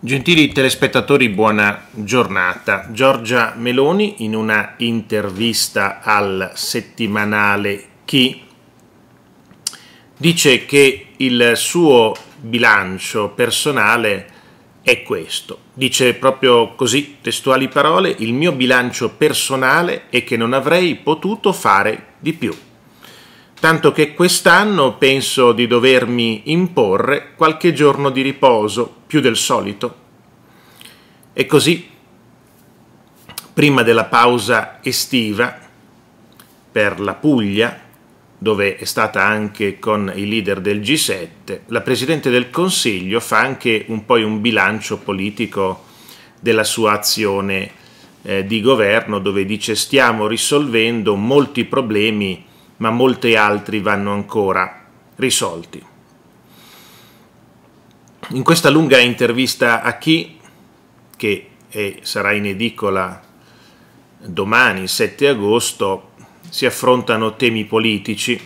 Gentili telespettatori, buona giornata. Giorgia Meloni in una intervista al settimanale Chi dice che il suo bilancio personale è questo. Dice proprio così, testuali parole, il mio bilancio personale è che non avrei potuto fare di più tanto che quest'anno penso di dovermi imporre qualche giorno di riposo, più del solito. E così, prima della pausa estiva per la Puglia, dove è stata anche con i leader del G7, la Presidente del Consiglio fa anche un po' un bilancio politico della sua azione eh, di governo, dove dice stiamo risolvendo molti problemi ma molti altri vanno ancora risolti. In questa lunga intervista a chi, che è, sarà in edicola domani, 7 agosto, si affrontano temi politici,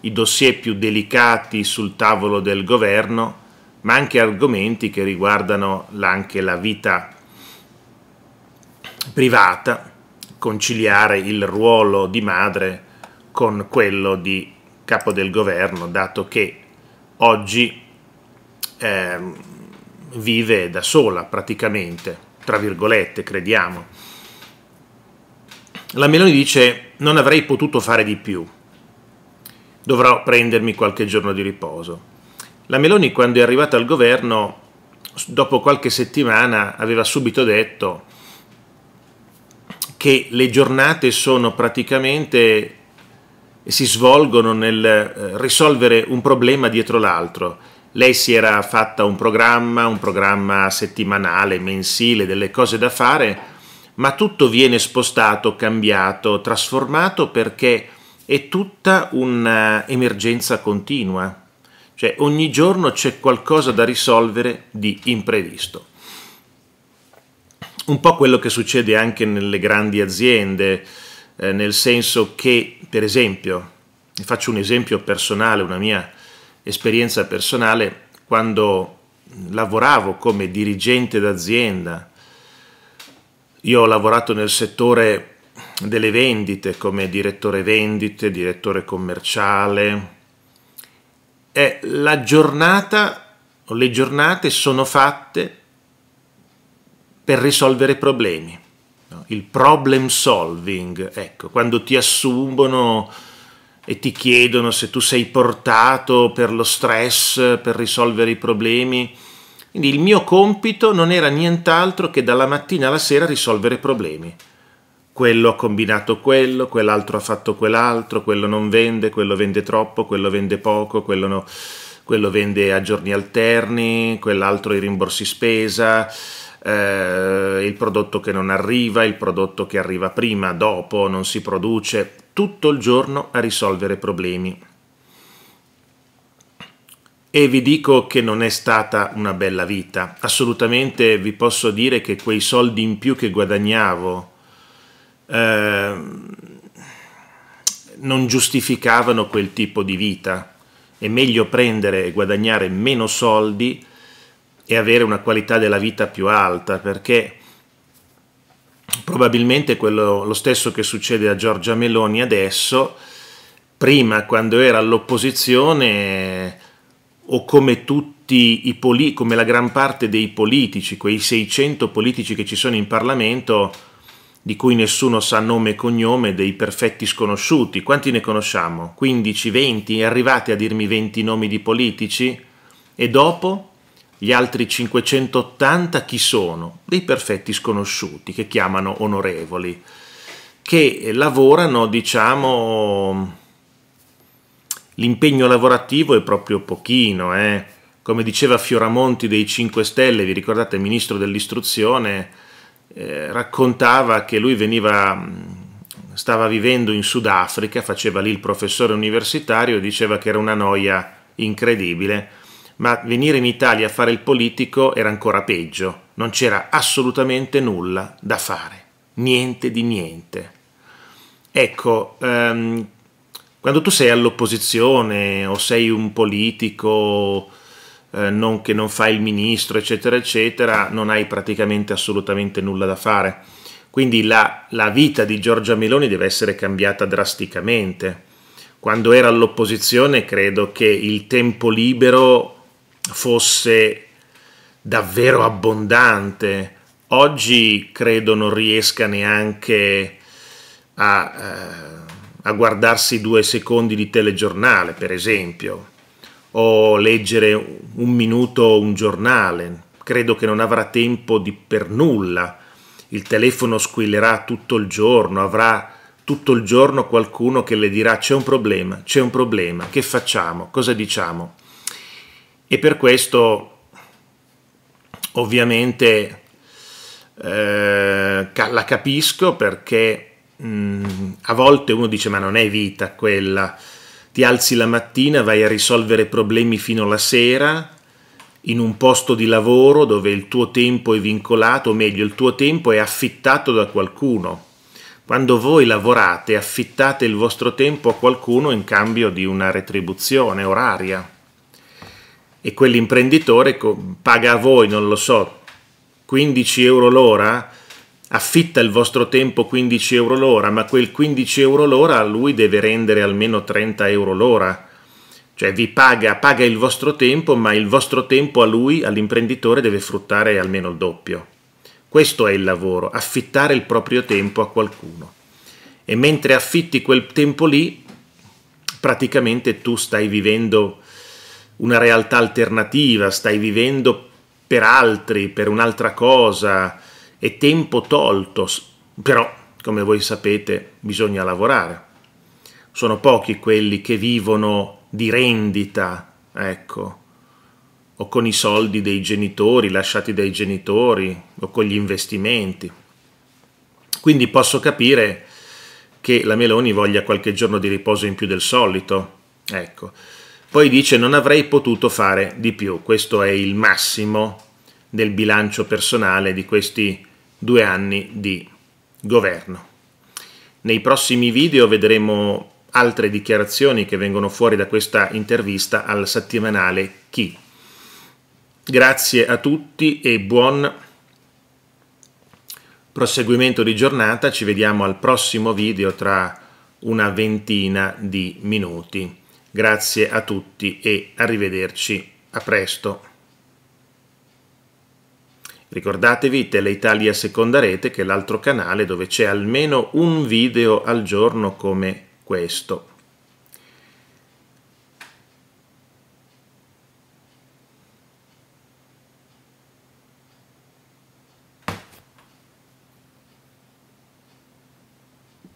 i dossier più delicati sul tavolo del governo, ma anche argomenti che riguardano anche la vita privata, conciliare il ruolo di madre con quello di capo del governo, dato che oggi eh, vive da sola praticamente, tra virgolette, crediamo. La Meloni dice non avrei potuto fare di più, dovrò prendermi qualche giorno di riposo. La Meloni quando è arrivata al governo, dopo qualche settimana, aveva subito detto che le giornate sono praticamente si svolgono nel eh, risolvere un problema dietro l'altro. Lei si era fatta un programma, un programma settimanale, mensile, delle cose da fare, ma tutto viene spostato, cambiato, trasformato perché è tutta un'emergenza continua. Cioè ogni giorno c'è qualcosa da risolvere di imprevisto. Un po' quello che succede anche nelle grandi aziende, eh, nel senso che, per esempio, faccio un esempio personale, una mia esperienza personale, quando lavoravo come dirigente d'azienda, io ho lavorato nel settore delle vendite come direttore vendite, direttore commerciale, e la giornata o le giornate sono fatte per risolvere problemi il problem solving, ecco, quando ti assumono e ti chiedono se tu sei portato per lo stress, per risolvere i problemi. Quindi il mio compito non era nient'altro che dalla mattina alla sera risolvere problemi. Quello ha combinato quello, quell'altro ha fatto quell'altro, quello non vende, quello vende troppo, quello vende poco, quello, no, quello vende a giorni alterni, quell'altro i rimborsi spesa eh, il prodotto che non arriva, il prodotto che arriva prima, dopo, non si produce, tutto il giorno a risolvere problemi. E vi dico che non è stata una bella vita. Assolutamente vi posso dire che quei soldi in più che guadagnavo eh, non giustificavano quel tipo di vita. È meglio prendere e guadagnare meno soldi e avere una qualità della vita più alta, perché probabilmente quello, lo stesso che succede a Giorgia Meloni adesso, prima quando era all'opposizione o come tutti i politici, come la gran parte dei politici, quei 600 politici che ci sono in Parlamento, di cui nessuno sa nome e cognome, dei perfetti sconosciuti. Quanti ne conosciamo? 15, 20? Arrivate a dirmi 20 nomi di politici? E dopo? Gli altri 580 chi sono? Dei perfetti sconosciuti che chiamano onorevoli, che lavorano, diciamo, l'impegno lavorativo è proprio pochino, eh? come diceva Fioramonti dei 5 Stelle, vi ricordate il ministro dell'istruzione, eh, raccontava che lui veniva, stava vivendo in Sudafrica, faceva lì il professore universitario e diceva che era una noia incredibile ma venire in Italia a fare il politico era ancora peggio, non c'era assolutamente nulla da fare, niente di niente. Ecco, ehm, quando tu sei all'opposizione o sei un politico eh, non, che non fa il ministro, eccetera, eccetera, non hai praticamente assolutamente nulla da fare. Quindi la, la vita di Giorgia Meloni deve essere cambiata drasticamente. Quando era all'opposizione credo che il tempo libero fosse davvero abbondante, oggi credo non riesca neanche a, eh, a guardarsi due secondi di telegiornale, per esempio, o leggere un minuto un giornale. Credo che non avrà tempo di, per nulla. Il telefono squillerà tutto il giorno, avrà tutto il giorno qualcuno che le dirà c'è un problema, c'è un problema, che facciamo, cosa diciamo? e per questo ovviamente eh, la capisco perché mh, mm, a volte uno dice ma non è vita quella, ti alzi la mattina, vai a risolvere problemi fino alla sera in un posto di lavoro dove il tuo tempo è vincolato, o meglio il tuo tempo è affittato da qualcuno. Quando voi lavorate affittate il vostro tempo a qualcuno in cambio di una retribuzione oraria e quell'imprenditore paga a voi, non lo so, 15 euro l'ora, affitta il vostro tempo 15 euro l'ora, ma quel 15 euro l'ora a lui deve rendere almeno 30 euro l'ora. Cioè vi paga, paga il vostro tempo, ma il vostro tempo a lui, all'imprenditore, deve fruttare almeno il doppio. Questo è il lavoro, affittare il proprio tempo a qualcuno. E mentre affitti quel tempo lì, praticamente tu stai vivendo una realtà alternativa, stai vivendo per altri, per un'altra cosa, è tempo tolto, però come voi sapete bisogna lavorare. Sono pochi quelli che vivono di rendita, ecco, o con i soldi dei genitori, lasciati dai genitori, o con gli investimenti. Quindi posso capire che la Meloni voglia qualche giorno di riposo in più del solito, ecco. Poi dice non avrei potuto fare di più, questo è il massimo del bilancio personale di questi due anni di governo. Nei prossimi video vedremo altre dichiarazioni che vengono fuori da questa intervista al settimanale Chi. Grazie a tutti e buon proseguimento di giornata, ci vediamo al prossimo video tra una ventina di minuti. Grazie a tutti e arrivederci a presto. Ricordatevi Teleitalia Seconda Rete che è l'altro canale dove c'è almeno un video al giorno come questo.